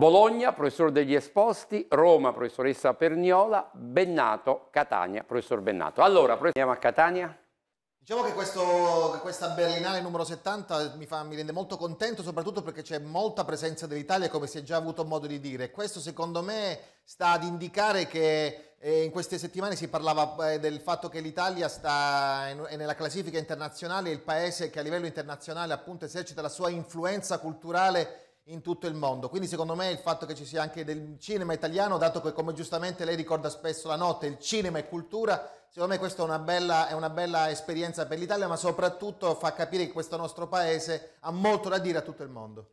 Bologna, professor degli esposti, Roma, professoressa Perniola, Bennato, Catania, professor Bennato. Allora, andiamo a Catania. Diciamo che, questo, che, questa Berlinale numero 70 mi, fa, mi rende molto contento, soprattutto perché c'è molta presenza dell'Italia, come si è già avuto modo di dire. Questo secondo me sta ad indicare che eh, in queste settimane si parlava eh, del fatto che l'Italia sta in, è nella classifica internazionale, il paese che a livello internazionale appunto esercita la sua influenza culturale in tutto il mondo. Quindi secondo me il fatto che ci sia anche del cinema italiano, dato che come giustamente lei ricorda spesso la notte, il cinema è cultura, secondo me questa è una bella, è una bella esperienza per l'Italia, ma soprattutto fa capire che questo nostro paese ha molto da dire a tutto il mondo.